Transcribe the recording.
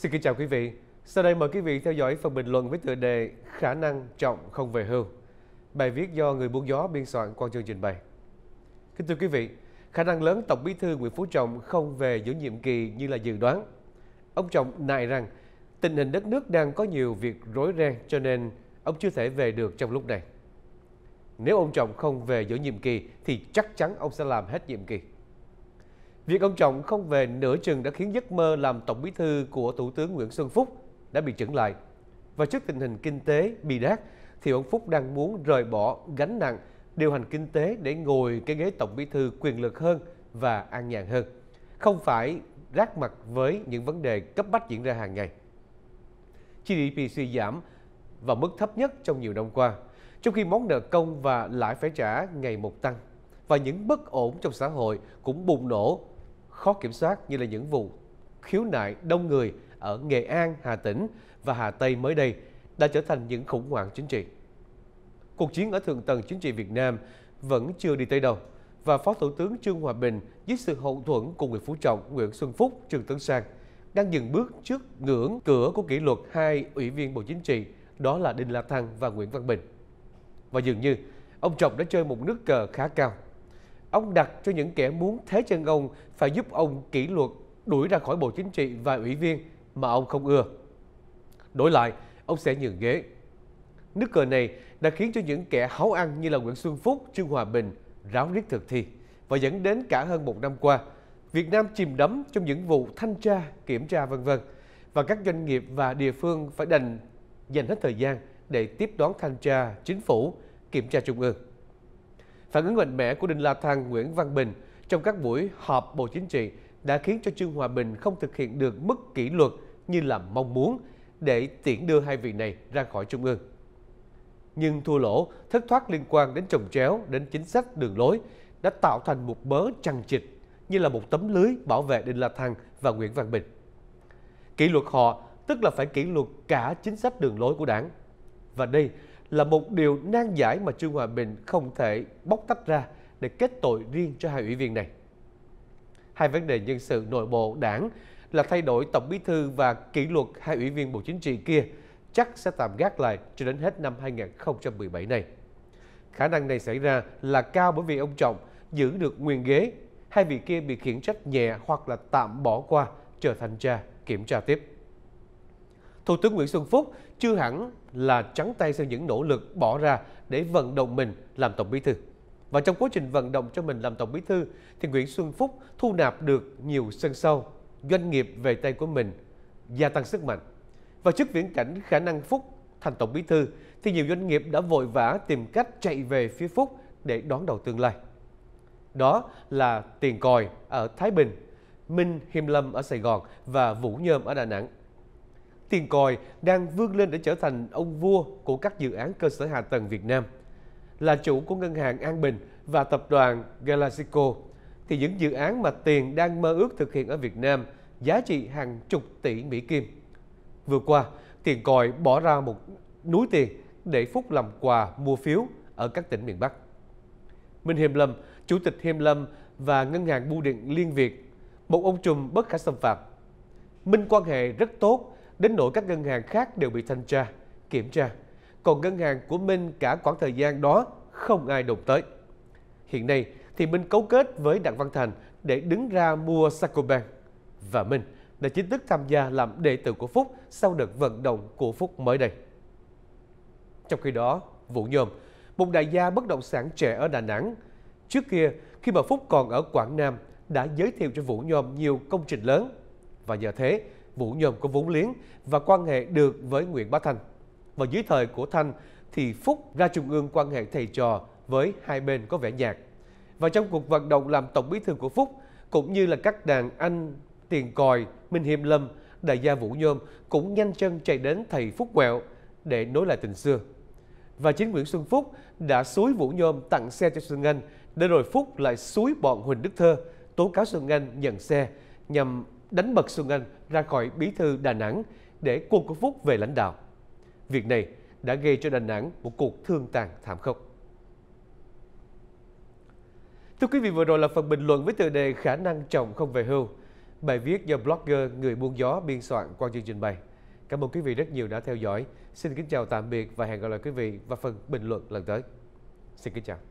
Xin kính chào quý vị. Sau đây mời quý vị theo dõi phần bình luận với tựa đề Khả năng trọng không về hưu. Bài viết do người buôn gió biên soạn Quang Chương trình bày. Kính thưa quý vị, khả năng lớn Tổng bí thư Nguyễn Phú Trọng không về giữa nhiệm kỳ như là dự đoán. Ông Trọng nại rằng tình hình đất nước đang có nhiều việc rối ren cho nên ông chưa thể về được trong lúc này. Nếu ông Trọng không về giữa nhiệm kỳ thì chắc chắn ông sẽ làm hết nhiệm kỳ. Việc ông Trọng không về nửa chừng đã khiến giấc mơ làm tổng bí thư của Thủ tướng Nguyễn Xuân Phúc đã bị chững lại. Và trước tình hình kinh tế bị đát, thì ông Phúc đang muốn rời bỏ gánh nặng điều hành kinh tế để ngồi cái ghế tổng bí thư quyền lực hơn và an nhàn hơn. Không phải rác mặt với những vấn đề cấp bách diễn ra hàng ngày. GDP suy giảm và mức thấp nhất trong nhiều năm qua, trong khi món nợ công và lãi phải trả ngày một tăng và những bất ổn trong xã hội cũng bùng nổ khó kiểm soát như là những vụ khiếu nại đông người ở Nghệ An, Hà Tĩnh và Hà Tây mới đây đã trở thành những khủng hoảng chính trị. Cuộc chiến ở thượng tầng chính trị Việt Nam vẫn chưa đi tới đâu và Phó Thủ tướng Trương Hòa Bình với sự hậu thuẫn của người Phú Trọng, Nguyễn Xuân Phúc, Trương Tấn Sang đang dừng bước trước ngưỡng cửa của kỷ luật hai ủy viên Bộ Chính trị đó là Đinh La Thăng và Nguyễn Văn Bình. Và dường như ông Trọng đã chơi một nước cờ khá cao Ông đặt cho những kẻ muốn thế chân ông phải giúp ông kỷ luật đuổi ra khỏi Bộ Chính trị và ủy viên mà ông không ưa. Đổi lại, ông sẽ nhường ghế. Nước cờ này đã khiến cho những kẻ háo ăn như là Nguyễn Xuân Phúc, Trương Hòa Bình ráo riết thực thi và dẫn đến cả hơn một năm qua, Việt Nam chìm đắm trong những vụ thanh tra, kiểm tra vân vân và các doanh nghiệp và địa phương phải đành dành hết thời gian để tiếp đón thanh tra chính phủ, kiểm tra trung ương. Phản ứng mạnh mẽ của Đinh La Thăng, Nguyễn Văn Bình trong các buổi họp Bộ Chính trị đã khiến cho Trương Hòa Bình không thực hiện được mức kỷ luật như là mong muốn để tiễn đưa hai vị này ra khỏi Trung ương. Nhưng thua lỗ, thất thoát liên quan đến trồng chéo, đến chính sách đường lối đã tạo thành một bớ chằng chịt như là một tấm lưới bảo vệ Đinh La Thăng và Nguyễn Văn Bình. Kỷ luật họ tức là phải kỷ luật cả chính sách đường lối của đảng. Và đây là một điều nan giải mà Trương Hòa Bình không thể bóc tách ra để kết tội riêng cho hai ủy viên này. Hai vấn đề nhân sự nội bộ đảng là thay đổi Tổng Bí Thư và kỷ luật hai ủy viên Bộ Chính trị kia chắc sẽ tạm gác lại cho đến hết năm 2017 này. Khả năng này xảy ra là cao bởi vì ông Trọng giữ được nguyên ghế, hai vị kia bị khiển trách nhẹ hoặc là tạm bỏ qua chờ thanh tra kiểm tra tiếp. Thủ tướng Nguyễn Xuân Phúc chưa hẳn là trắng tay sau những nỗ lực bỏ ra để vận động mình làm Tổng Bí Thư. Và trong quá trình vận động cho mình làm Tổng Bí Thư, thì Nguyễn Xuân Phúc thu nạp được nhiều sân sâu, doanh nghiệp về tay của mình gia tăng sức mạnh. Và trước viễn cảnh khả năng Phúc thành Tổng Bí Thư, thì nhiều doanh nghiệp đã vội vã tìm cách chạy về phía Phúc để đón đầu tương lai. Đó là Tiền Còi ở Thái Bình, Minh Hiêm Lâm ở Sài Gòn và Vũ Nhôm ở Đà Nẵng tiền còi đang vươn lên để trở thành ông vua của các dự án cơ sở hạ tầng Việt Nam. Là chủ của ngân hàng An Bình và tập đoàn Galaxico, thì những dự án mà tiền đang mơ ước thực hiện ở Việt Nam giá trị hàng chục tỷ Mỹ Kim. Vừa qua, tiền còi bỏ ra một núi tiền để Phúc làm quà mua phiếu ở các tỉnh miền Bắc. Minh Hiêm Lâm, Chủ tịch Hiêm Lâm và Ngân hàng Bưu điện Liên Việt, một ông trùm bất khả xâm phạm. Minh quan hệ rất tốt đến nỗi các ngân hàng khác đều bị thanh tra, kiểm tra. Còn ngân hàng của Minh cả khoảng thời gian đó không ai đụng tới. Hiện nay thì Minh cấu kết với Đặng Văn Thành để đứng ra mua Sacombank và Minh đã chính thức tham gia làm đệ tử của Phúc sau đợt vận động của Phúc mới đây. Trong khi đó, Vũ Nhôm, một đại gia bất động sản trẻ ở Đà Nẵng, trước kia khi mà Phúc còn ở Quảng Nam đã giới thiệu cho Vũ Nhôm nhiều công trình lớn và giờ thế Vũ Nhôm có vốn liếng và quan hệ được với Nguyễn Bá Thanh. Và dưới thời của Thanh thì Phúc ra trung ương quan hệ thầy trò với hai bên có vẻ nhạt. Và trong cuộc vận động làm tổng bí thư của Phúc cũng như là các đàn anh Tiền Còi, Minh Hiêm Lâm, đại gia Vũ Nhôm cũng nhanh chân chạy đến thầy Phúc Quẹo để nối lại tình xưa. Và chính Nguyễn Xuân Phúc đã suối Vũ Nhôm tặng xe cho Xuân Anh để rồi Phúc lại suối bọn Huỳnh Đức Thơ tố cáo Xuân Anh nhận xe nhằm đánh bật Xuân Anh ra khỏi bí thư Đà Nẵng để quân của Phúc về lãnh đạo. Việc này đã gây cho Đà Nẵng một cuộc thương tàn thảm khốc. Thưa quý vị, vừa rồi là phần bình luận với tựa đề Khả năng chồng không về hưu. Bài viết do blogger Người Buôn Gió biên soạn qua chương trình bày. Cảm ơn quý vị rất nhiều đã theo dõi. Xin kính chào tạm biệt và hẹn gặp lại quý vị vào phần bình luận lần tới. Xin kính chào.